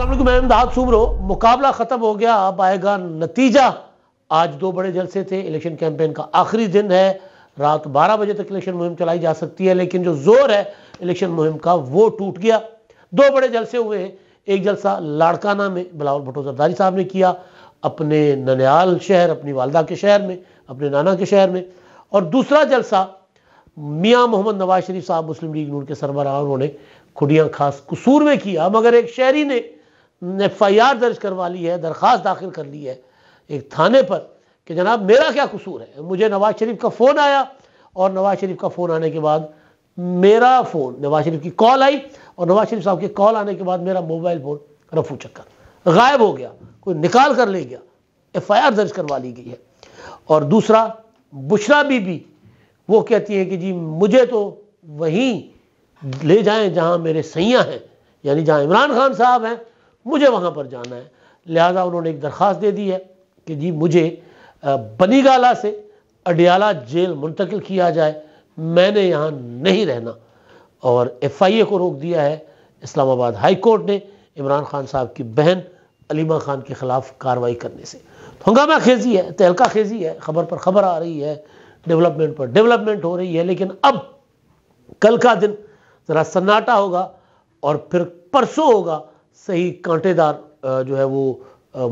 असलम सुबरो मुकाबला ख़त्म हो गया अब आएगा नतीजा आज दो बड़े जलसे थे इलेक्शन कैंपेन का आखिरी दिन है रात 12 बजे तक इलेक्शन मुहिम चलाई जा सकती है लेकिन जो जोर है इलेक्शन मुहिम का वो टूट गया दो बड़े जलसे हुए हैं एक जलसा लाड़काना में बिलावल भट्टो सरदारी साहब ने किया अपने ननियाल शहर अपनी वालदा के शहर में अपने नाना के शहर में और दूसरा जलसा मियाँ मोहम्मद नवाज शरीफ साहब मुस्लिम लीग नूर के सरबरा उन्होंने खुडियाँ खास कसूर में किया मगर एक शहरी ने एफ आई आर दर्ज करवा ली है दरख्वास्त दाखिल कर ली है एक थाने पर कि जनाब मेरा क्या कसूर है मुझे नवाज शरीफ का फ़ोन आया और नवाज शरीफ का फ़ोन आने के बाद मेरा फ़ोन नवाज शरीफ की कॉल आई और नवाज शरीफ साहब की कॉल आने के बाद मेरा मोबाइल फ़ोन रफू चक्कर गायब हो गया कोई निकाल कर ले गया एफ आई आर दर्ज करवा ली गई है और दूसरा बुशरा बीबी वो कहती है कि जी मुझे तो वहीं ले जाएं जहां मेरे सैया हैं यानी जहां इमरान खान साहब हैं मुझे वहाँ पर जाना है लिहाजा उन्होंने एक दरख्वास्त दे दी है कि जी मुझे बनीगाला से अडियाला जेल मुंतकिल किया जाए मैंने यहाँ नहीं रहना और एफ आई ए को रोक दिया है इस्लामाबाद हाई कोर्ट ने इमरान खान साहब की बहन अलीमा खान के ख़िलाफ़ कार्रवाई करने से हंगामा खेजी है तहलका खेजी है खबर पर खबर आ रही है डेवलपमेंट पर डेवलपमेंट हो रही है लेकिन अब कल का दिन ज़रा सन्नाटा होगा और फिर परसों होगा सही कांटेदार जो है वो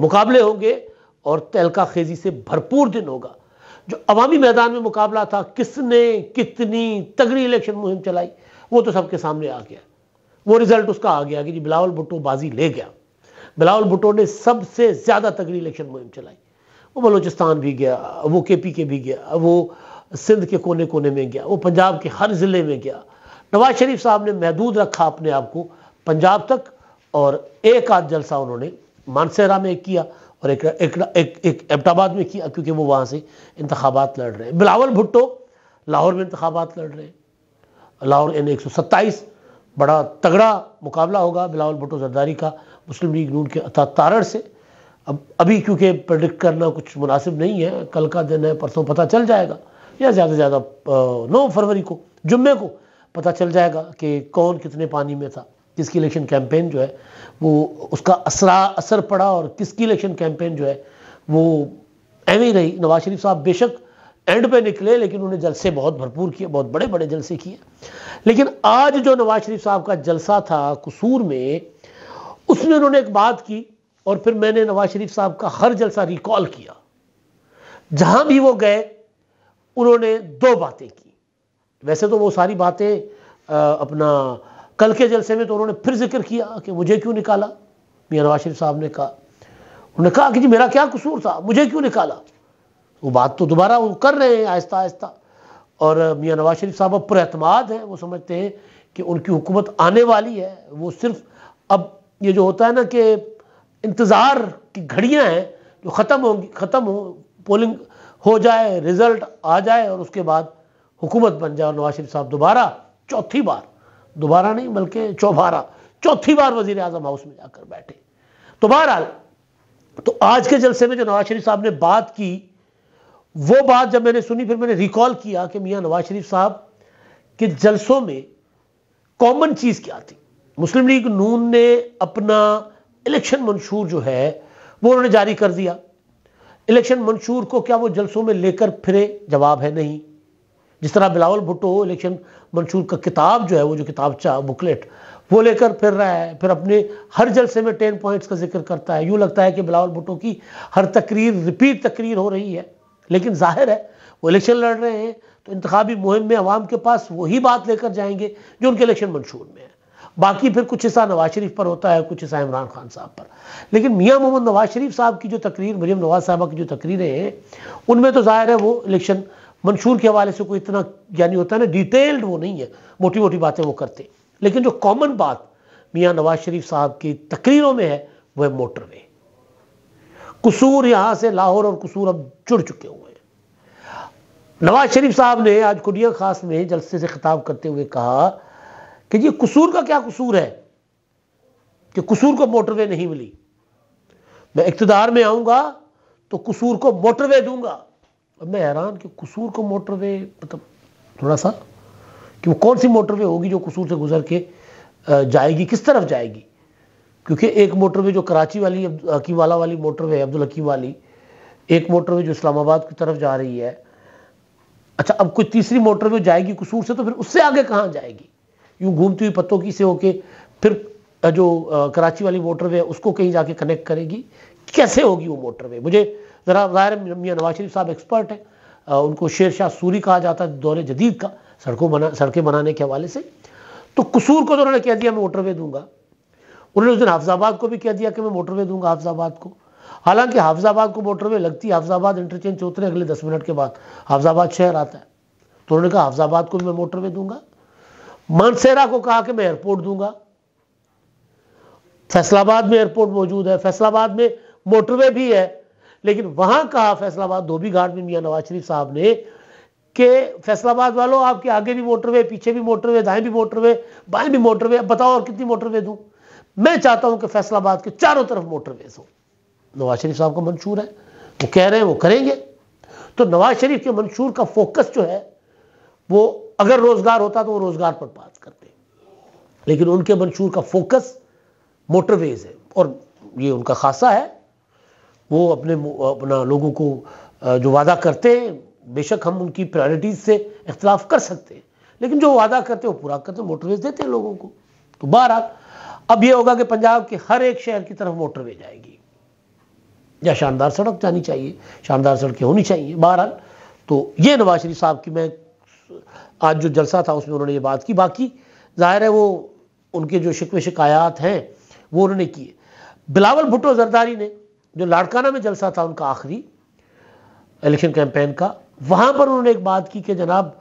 मुकाबले होंगे और तहलका खेजी से भरपूर दिन होगा जो अवामी मैदान में मुकाबला था किसने कितनी तगड़ी इलेक्शन मुहिम चलाई वो तो सबके सामने आ गया वो रिजल्ट उसका आ गया कि जी बिलावल भुट्टो बाजी ले गया बिलावल भुट्टो ने सबसे ज़्यादा तगड़ी इलेक्शन मुहिम चलाई वो बलोचिस्तान भी गया वो के पी के भी गया वो सिंध के कोने कोने में गया वो पंजाब के हर ज़िले में गया नवाज शरीफ साहब ने महदूद रखा अपने आप को पंजाब तक और एक आध जलसा उन्होंने मानसेरा में किया और एक एक एक, एक एबटाबाद में किया क्योंकि वो वहाँ से इंतबात लड़ रहे हैं बिलावल भुट्टो लाहौर में इंतबात लड़ रहे हैं लाहौर एन एक बड़ा तगड़ा मुकाबला होगा बिलावल भुट्टो जरदारी का मुस्लिम लीग नून के अथा तारण से अब अभी क्योंकि प्रडिक्ट करना कुछ मुनासिब नहीं है कल का दिन है परसों पता चल जाएगा या ज़्यादा से ज़्यादा नौ फरवरी को जुम्मे को पता चल जाएगा कि कौन कितने पानी में था किसकी इलेक्शन कैंपेन जो है वो उसका असरा असर पड़ा और किसकी इलेक्शन कैंपेन जो है वो एवं ही रही नवाज शरीफ साहब बेशक एंड पे निकले लेकिन उन्होंने जलसे बहुत भरपूर किए बहुत बड़े बड़े जलसे किए लेकिन आज जो नवाज शरीफ साहब का जलसा था कसूर में उसमें उन्होंने एक बात की और फिर मैंने नवाज शरीफ साहब का हर जलसा रिकॉल किया जहां भी वो गए उन्होंने दो बातें की वैसे तो वो सारी बातें अपना कल के जलसे में तो उन्होंने फिर जिक्र किया कि मुझे क्यों निकाला मियाँ नवाज शरीफ साहब ने कहा उन्होंने कहा कि जी मेरा क्या कसूर था मुझे क्यों निकाला वो बात तो दोबारा वो कर रहे हैं आहिस्ता आहिस्ता और मियाँ नवाज शरीफ साहब अब पुरमाद हैं वो समझते हैं कि उनकी हुकूमत आने वाली है वो सिर्फ अब ये जो होता है ना कि इंतज़ार की घड़ियाँ हैं जो ख़त्म होंगी ख़त्म हो पोलिंग हो जाए रिज़ल्ट आ जाए और उसके बाद हुकूमत बन जाए और नवाज शरीफ साहब दोबारा चौथी बार दोबारा नहीं बल्कि चौबारा चौथी बार वजीर आजम हाउस में जाकर बैठे तो बहरहाल तो आज के जलसे में जो नवाज शरीफ साहब ने बात की वो बात जब मैंने सुनी फिर मैंने रिकॉल किया कि मियाँ नवाज शरीफ साहब के जलसों में कॉमन चीज़ क्या थी मुस्लिम लीग नून ने अपना इलेक्शन मंशूर जो है वो उन्होंने जारी कर दिया इलेक्शन मंशूर को क्या वो जलसों में लेकर फिरे जवाब है नहीं जिस तरह बिलावल भुट्टो इलेक्शन मंशूर का किताब जो है वो जो किताब चा बुकलेट वो लेकर फिर रहा है फिर अपने हर जलसे में टेन पॉइंट्स का जिक्र करता है यूँ लगता है कि बिलावल भुट्टो की हर तकरीर रिपीट तकरीर हो रही है लेकिन जाहिर है वो इलेक्शन लड़ रहे हैं तो इंतबी मुहिम में आवाम के पास वही बात लेकर जाएंगे जो उनके इलेक्शन मंशूर में है बाकी फिर कुछ हिस्सा नवाज शरीफ पर होता है कुछ हिस्सा इमरान खान साहब पर लेकिन मियाँ मोहम्मद नवाज शरीफ साहब की जो तकरीर मरीम नवाज साहबा की जो तकरीरें हैं उनमें तो जाहिर है वो इलेक्शन मंशूर के हवाले से कोई इतना यानी होता है ना डिटेल्ड वो नहीं है मोटी मोटी बातें वो करते लेकिन जो कॉमन बात मियाँ नवाज शरीफ साहब की तकरीरों में है वह मोटरवे कसूर यहाँ से लाहौर और कसूर अब जुड़ चुके हुए हैं नवाज शरीफ साहब ने आज कुडिया खास में जलसे से खिताब करते हुए कहा कि ये कसूर का क्या कसूर है कि कसूर को मोटरवे नहीं मिली मैं इकतदार में आऊंगा तो कसूर को मोटरवे दूंगा अब मैं हैरान कि कसूर को मोटरवे मतलब थोड़ा सा कि वो कौन सी मोटरवे होगी जो कसूर से गुजर के जाएगी किस तरफ जाएगी क्योंकि एक मोटरवे जो कराची वाली हकीम वाला वाली मोटरवे है अब्दुल हकीम वाली एक मोटरवे जो इस्लामाबाद की तरफ जा रही है अच्छा अब कोई तीसरी मोटरवे जाएगी कसूर से तो फिर उससे आगे कहाँ जाएगी यूँ घूमती हुई पत्तों की से होके फिर जो कराची वाली मोटरवे है उसको कहीं जाके कनेक्ट करेगी कैसे होगी वो मोटरवे मुझे ज़रा ज़ाहिर मियाँ नवाज शरीफ साहब एक्सपर्ट हैं उनको शेर शाह सूरी कहा जाता है दौरे जदीद का सड़कों बना सड़कें बनाने के हवाले से तो कसूर को तो उन्होंने कह दिया मैं मोटरवे दूंगा उन्होंने उस दिन हाफजाबाद को भी कह दिया कि मैं मोटरवे दूंगा हाफजाबाद को हालांकि हाफजाबाद को मोटरवे लगती है हाफजाबाद इंटरचेंज से उतरे अगले दस मिनट के बाद हाफजाबाद शहर आता है तो उन्होंने कहा हाफजाबाद को भी मैं मोटरवे दूंगा मानसेरा को कहा कि मैं एयरपोर्ट दूंगा फैसलाबाद में एयरपोर्ट मौजूद है फैसलाबाद में मोटरवे भी है लेकिन वहां कहा फैसलाबाद धोबी घाट में मियाँ नवाज शरीफ साहब ने कि फैसलाबाद वालों आपके आगे भी मोटरवे पीछे भी मोटरवे दाएं भी मोटरवे बाएं भी मोटरवे अब बताओ और कितनी मोटरवे दूं मैं चाहता हूं कि फैसलाबाद के चारों तरफ मोटरवे हो नवाज शरीफ साहब का मंशूर है वो कह रहे हैं वो करेंगे तो नवाज शरीफ के मंशूर का फोकस जो है वो अगर रोजगार होता तो वो रोजगार पर बात करते लेकिन उनके मंशूर का फोकस मोटरवेज है और ये उनका खासा है वो अपने अपना लोगों को जो वादा करते हैं बेशक हम उनकी प्रायोरिटीज से इख्तलाफ कर सकते हैं लेकिन जो वादा करते हैं वो पूरा करते मोटरवेज देते हैं लोगों को तो बहरहाल अब ये होगा कि पंजाब के हर एक शहर की तरफ मोटरवे जाएगी या शानदार सड़क जानी चाहिए शानदार सड़कें होनी चाहिए बहरहाल तो ये नवाज शरीफ साहब की मैं आज जो जलसा था उसमें उन्होंने ये बात की बाकी जाहिर है वो उनके जो शिकवे शिकायात हैं वो उन्होंने किए बिलावल भुट्टो जरदारी ने जो लाड़काना में जलसा था उनका आखिरी इलेक्शन कैंपेन का वहां पर उन्होंने एक बात की कि जनाब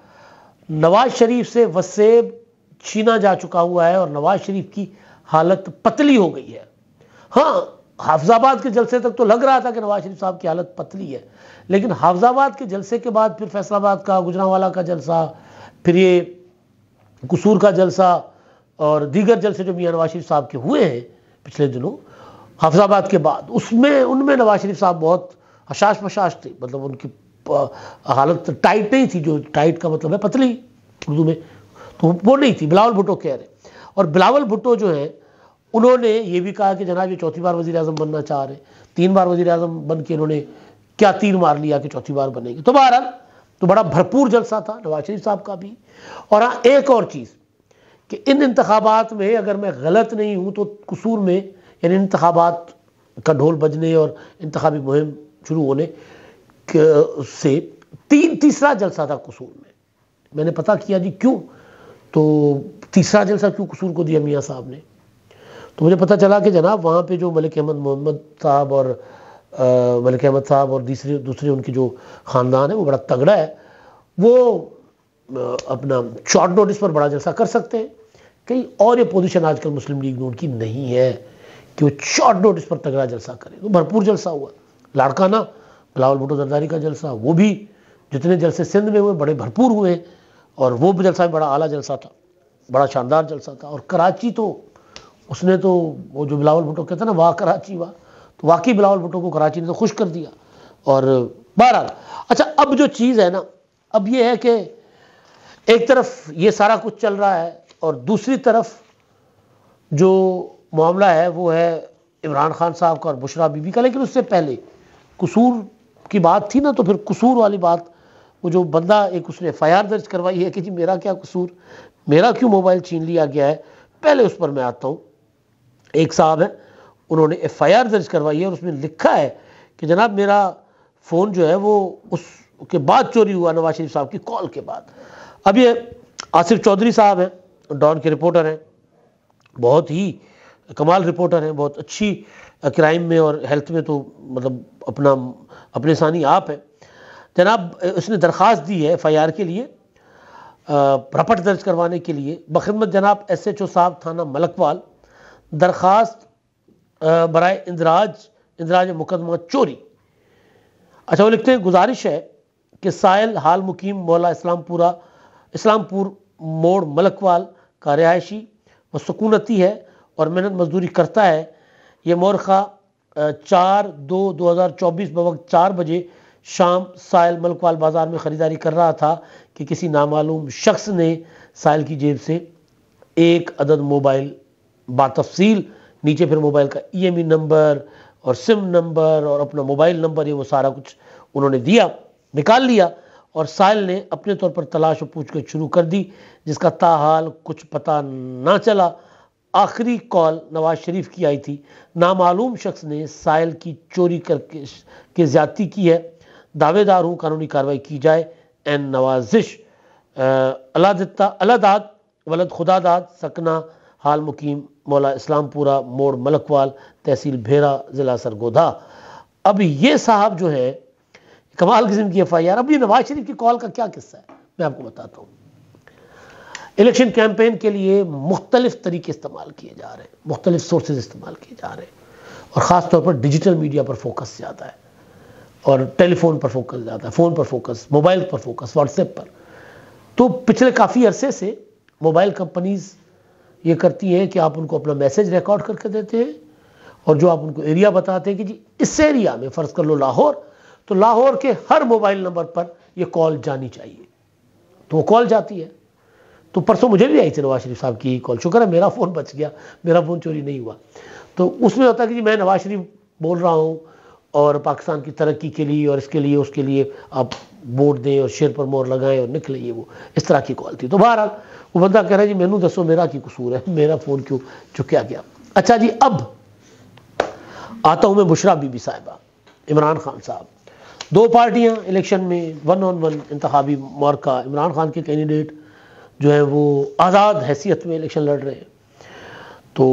नवाज शरीफ से वसेब छीना जा चुका हुआ है और नवाज शरीफ की हालत पतली हो गई है हाँ हाफजाबाद के जलसे तक तो लग रहा था कि नवाज शरीफ साहब की हालत पतली है लेकिन हाफजाबाद के जलसे के बाद फिर फैसलाबाद का गुजरावाला का जलसा फिर ये कसूर का जलसा और दीगर जलसे जो मियाँ नवाज शरीफ साहब के हुए हैं पिछले दिनों हाफजाबाद के बाद उसमें उनमें नवाज शरीफ साहब बहुत हशाश मशाश थे मतलब उनकी हालत टाइट नहीं थी जो टाइट का मतलब है पतली उर्दू में तो वो नहीं थी बिलावल भुट्टो कह रहे और बिलावल भुट्टो जो है उन्होंने ये भी कहा कि जनाब ये चौथी बार वजी अजम बनना चाह रहे तीन बार वजी अजम बन के इन्होंने क्या तीन मार लिया कि चौथी बार बनेंगे तो बहरहाल तो बड़ा भरपूर जलसा था नवाज शरीफ साहब का भी और हाँ एक और चीज़ कि इन इंतबात में अगर मैं गलत नहीं हूँ तो कसूर में यानी इंतबात का ढोल बजने और इंतबी मुहिम शुरू होने से तीन तीसरा जलसा था कसूर में मैंने पता किया जी क्यों तो तीसरा जलसा क्यों कसूर को दिया मियाँ साहब ने तो मुझे पता चला कि जनाब वहाँ पे जो मलिक अहमद मोहम्मद साहब और मलिक अहमद साहब और दूसरे दूसरे उनके जो ख़ानदान है वो बड़ा तगड़ा है वो अपना शॉर्ट नोटिस पर बड़ा जलसा कर सकते हैं कई और ये पोजीशन आजकल मुस्लिम लीग में उनकी नहीं है कि वो शॉर्ट नोटिस पर तगड़ा जलसा करे तो भरपूर जलसा हुआ लाड़काना बिलावल भुटो जरदारी का जलसा वो भी जितने जलसे सिंध में हुए बड़े भरपूर हुए और वो भी जलसा भी बड़ा आला जलसा था बड़ा शानदार जलसा था और कराची तो उसने तो वो जो बिलावल भुटो कहते ना वाह कराची वाह तो वाकई बिलावल भुटो को कराची ने तो खुश कर दिया और बहरहाल अच्छा अब जो चीज़ है ना अब ये है कि एक तरफ ये सारा कुछ चल रहा है और दूसरी तरफ जो मामला है वो है इमरान खान साहब का और बुशरा बीबी का लेकिन उससे पहले कसूर की बात थी ना तो फिर कसूर वाली बात वो जो बंदा एक उसने एफ दर्ज करवाई है कि जी मेरा क्या कसूर मेरा क्यों मोबाइल छीन लिया गया है पहले उस पर मैं आता हूँ एक साहब हैं उन्होंने एफ दर्ज करवाई है और उसमें लिखा है कि जनाब मेरा फ़ोन जो है वो उसके बाद चोरी हुआ नवाज शरीफ साहब की कॉल के बाद अब ये आसिफ चौधरी साहब हैं डॉन के रिपोर्टर हैं बहुत ही कमाल रिपोर्टर हैं बहुत अच्छी क्राइम में और हेल्थ में तो मतलब अपना अपने सानी आप है जनाब उसने दरख्वास्त दी है एफ के लिए रपट दर्ज करवाने के लिए बखदमत जनाब एस एच ओ साहब थाना मलकवाल दरख्वास्त बरए इंदराज इंदराज मुकदमा चोरी अच्छा वो लिखते हैं गुजारिश है कि साइल हाल मुकीम मौला इस्लामपुरा इस्लामपुर मोड़ मलकवाल का रिहायशी व सुकूनती है और मेहनत मजदूरी करता है ये मोरखा चार दो दो हज़ार चौबीस बवक्त चार बजे शाम साइल मलकवाल बाज़ार में ख़रीदारी कर रहा था कि किसी नामालूम शख्स ने साइल की जेब से एक अदद मोबाइल बातफसील नीचे फिर मोबाइल का ईएमई e नंबर और सिम नंबर और अपना मोबाइल नंबर ये वो सारा कुछ उन्होंने दिया निकाल लिया और साइल ने अपने तौर पर तलाश और पूछ कर शुरू कर दी जिसका ताहाल कुछ पता ना चला आखिरी कॉल नवाज शरीफ की आई थी नामालूम शख्स ने साइल की चोरी करके के ज्यादती की है दावेदार हूँ कानूनी कार्रवाई की जाए एन नवाजिश अलादत्ता अलादाद वलद खुदादाद सकना हाल मुकीम मौला इस्लामपुरा मोड़ मलकवाल तहसील भेरा ज़िला सरगोधा अब ये साहब जो है कमाल किस्म की एफ आई आर अब ये नवाज शरीफ की कॉल का क्या किस्सा है मैं आपको बताता हूँ इलेक्शन कैंपेन के लिए मुख्तलिफ तरीके इस्तेमाल किए जा रहे हैं मुख्तलिफ सोर्सेज इस्तेमाल किए जा रहे हैं और ख़ास तौर पर डिजिटल मीडिया पर फोकस ज़्यादा है और टेलीफोन पर फोकस ज़्यादा है फ़ोन पर फोकस मोबाइल पर फोकस व्हाट्सएप पर तो पिछले काफ़ी अरसे से मोबाइल कंपनीज़ ये करती हैं कि आप उनको अपना मैसेज रिकॉर्ड करके देते हैं और जो आप उनको एरिया बताते हैं कि जी इस एरिया में फ़र्ज़ कर लो लाहौर तो लाहौर के हर मोबाइल नंबर पर यह कॉल जानी चाहिए तो वो कॉल जाती है तो परसों मुझे भी आई थी नवाज शरीफ साहब की कॉल शुक्र है मेरा फ़ोन बच गया मेरा फ़ोन चोरी नहीं हुआ तो उसमें होता है कि जी मैं नवाज शरीफ बोल रहा हूँ और पाकिस्तान की तरक्की के लिए और इसके लिए उसके लिए आप वोट दें और शेर पर मोर लगाएं और निकले ये वो इस तरह की कॉल थी तो बहरहाल वो बंदा कह रहा है जी मैनू दसो मेरा की कसूर है मेरा फ़ोन क्यों चुकया गया अच्छा जी अब आता हूँ मैं बुशरा बीबी साहिबा इमरान खान साहब दो पार्टियाँ इलेक्शन में वन ऑन वन इंतबी मार्का इमरान खान के कैंडिडेट जो है वो आज़ाद हैसियत में इलेक्शन लड़ रहे हैं तो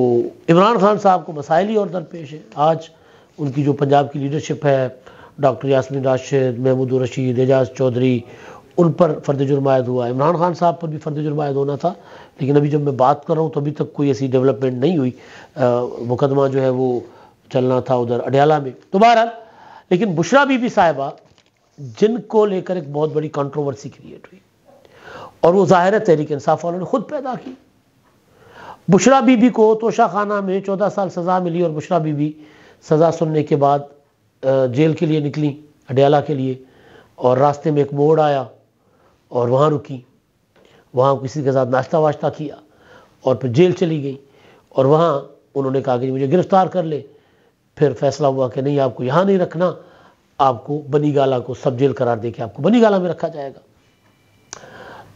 इमरान खान साहब को मसाइल ही और दरपेश है आज उनकी जो पंजाब की लीडरशिप है डॉक्टर यासमिन राशिद महमूद रशीद एजाज चौधरी उन पर फ़र्द जुर्मायद हुआ इमरान खान साहब पर भी फ़र्द जुर्मायद होना था लेकिन अभी जब मैं बात कर रहा हूँ तो अभी तक कोई ऐसी डेवलपमेंट नहीं हुई मुकदमा जो है वो चलना था उधर अडयाला में तो बहरहाल लेकिन बुशरा बीबी साहिबा जिनको लेकर एक बहुत बड़ी कंट्रोवर्सी क्रिएट हुई और वो ज़ाहिर तहरीक इंसाफ वालों ने खुद पैदा की बुशरा बीबी को तोशा खाना में चौदह साल सज़ा मिली और बुशरा बीबी सज़ा सुनने के बाद जेल के लिए निकली अडयाला के लिए और रास्ते में एक मोड़ आया और वहाँ रुकी वहाँ किसी के साथ नाश्ता वाश्ता किया और फिर जेल चली गई और वहाँ उन्होंने कहा कि मुझे गिरफ़्तार कर ले फिर फैसला हुआ कि नहीं आपको यहाँ नहीं रखना आपको बनी गाला को सब जेल करार दे के आपको बनी गाला में रखा जाएगा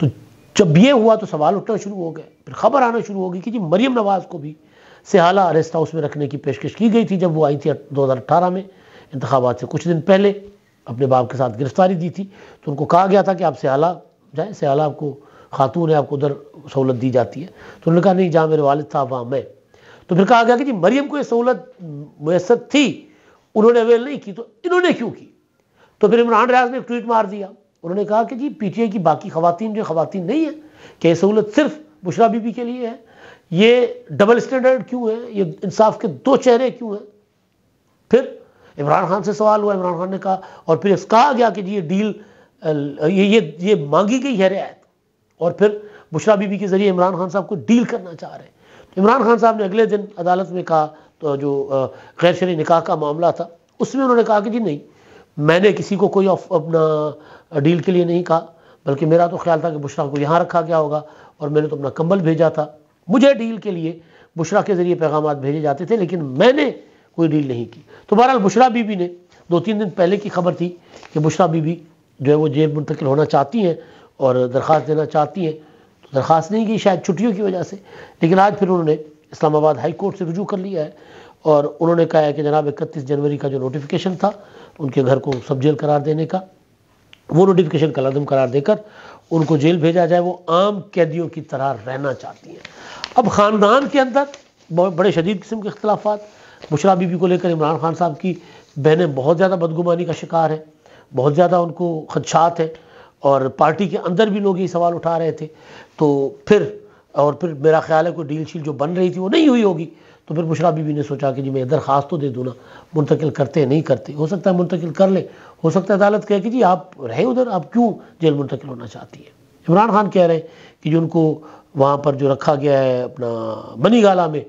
तो जब ये हुआ तो सवाल उठना शुरू हो गए फिर खबर आना शुरू होगी कि जी मरियम नवाज़ को भी सिहाला अरेस्ट हाउस में रखने की पेशकश की गई थी जब वो आई थी दो हज़ार अठारह में इंतबात से कुछ दिन पहले अपने बाप के साथ गिरफ्तारी दी थी तो उनको कहा गया था कि आप सियाला जाएँ सियाला आपको खातून है आपको उधर सहूलत दी जाती है तो उन्होंने कहा नहीं जहाँ मेरे वालद था वहाँ मैं तो फिर कहा गया कि जी मरियम को ये सहूलत मैसर थी उन्होंने अवेल नहीं की तो इन्होंने क्यों की तो फिर इमरान रियाज ने एक ट्वीट मार दिया उन्होंने कहा कि जी पीटीआई की बाकी खातन जो खातन नहीं है कि यह सहूलत सिर्फ बुशरा बीबी के लिए है ये डबल स्टैंडर्ड क्यों है ये इंसाफ के दो चेहरे क्यों हैं फिर इमरान खान से सवाल हुआ इमरान खान ने कहा और फिर कहा गया कि जी ये डील ये ये ये मांगी गई है रियायत और फिर बुशरा बीबी के ज़रिए इमरान खान साहब को डील करना चाह रहे हैं तो इमरान खान साहब ने अगले दिन अदालत में कहा तो जो गैर शरी निकाह का मामला था उसमें उन्होंने कहा कि जी नहीं मैंने किसी को कोई अपना डील के लिए नहीं कहा बल्कि मेरा तो ख्याल था कि बुशरा को यहाँ रखा गया होगा और मैंने तो अपना कंबल भेजा था मुझे डील के लिए बुशरा के ज़रिए पैगाम भेजे जाते थे लेकिन मैंने कोई डील नहीं की तो बहरहाल बुशरा बीबी ने दो तीन दिन पहले की खबर थी कि बुशरा बीबी जो है वो जेब मुंतकिल होना चाहती हैं और दरख्वास्त देना चाहती हैं तो दरख्वास्त नहीं की शायद छुट्टियों की वजह से लेकिन आज फिर उन्होंने इस्लामाबाद हाई कोर्ट से रुजू कर लिया है और उन्होंने कहा है कि जनाब इकतीस जनवरी का जो नोटिफिकेशन था उनके घर को सब जेल करार देने का वो नोटिफिकेशन कलदम करार देकर उनको जेल भेजा जाए वो आम कैदियों की तरह रहना चाहती हैं अब ख़ानदान के अंदर बहुत बड़े शदीद किस्म के अख्तिलाफ बुशरा बीबी को लेकर इमरान खान साहब की बहनें बहुत ज़्यादा बदगुमानी का शिकार हैं बहुत ज़्यादा उनको खदशात हैं और पार्टी के अंदर भी लोग ये सवाल उठा रहे थे तो फिर और फिर मेरा ख्याल है कोई डील शील जो बन रही थी वो नहीं हुई होगी तो फिर बुशरा बीबी ने सोचा कि जी मैं दरख्वास्त तो दे दूँ ना मुंतकिल करते नहीं करते हो सकता है मुंतकिल कर ले हो सकता है अदालत कहे कि जी आप रहें उधर आप क्यों जेल मुंतकिल होना चाहती है इमरान खान कह रहे हैं कि जो उनको वहाँ पर जो रखा गया है अपना बनी गाला में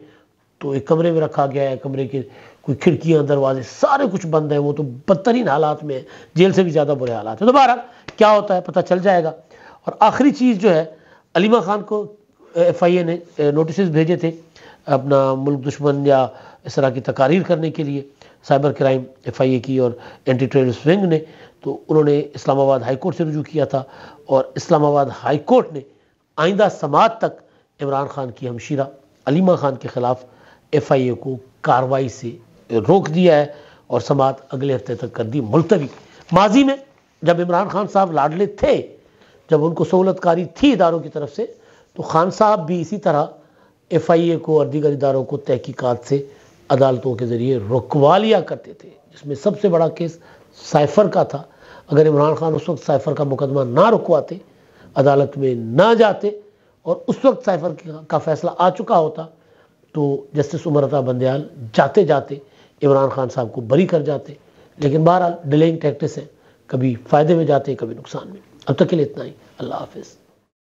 तो एक कमरे में रखा गया है कमरे के कोई खिड़कियाँ दरवाजे सारे कुछ बंद हैं वो तो बदतरीन हालात में है जेल से भी ज़्यादा बुरे हालात हैं तो दोबारा क्या होता है पता चल जाएगा और आखिरी चीज़ जो है अलीमा खान को एफ आई ए ने नोटिस भेजे थे अपना मुल्क दुश्मन या इस तरह की तकारीर करने के लिए cyber crime F I A की और एंटी ट्रेड विंग ने तो उन्होंने इस्लामाबाद हाई कोर्ट से रजू किया था और इस्लामाबाद हाई कोर्ट ने आइंदा समात तक इमरान खान की हमशीरा अलीमा खान के ख़िलाफ़ एफ आई ए को कार्रवाई से रोक दिया है और समात अगले हफ्ते तक कर दी मुलतवी माजी में जब इमरान खान साहब लाडले थे जब उनको सहूलतकारी थी इदारों की तरफ से तो खान साहब भी इसी तरह एफ आई ए को और दीगर इदारों को तहकीक़त से अदालतों के ज़रिए रुकवा लिया करते थे जिसमें सबसे बड़ा केस साइफर का था अगर इमरान खान उस वक्त साइफर का मुकदमा ना रुकवाते अदालत में ना जाते और उस वक्त साइफर का फैसला आ चुका होता तो जस्टिस उमरता बंदयाल जाते जाते इमरान खान साहब को बरी कर जाते लेकिन बहरहाल डिलेइंग टैक्टिस है कभी फ़ायदे में जाते कभी नुकसान में अब तक के लिए इतना ही अल्लाह हाफिज़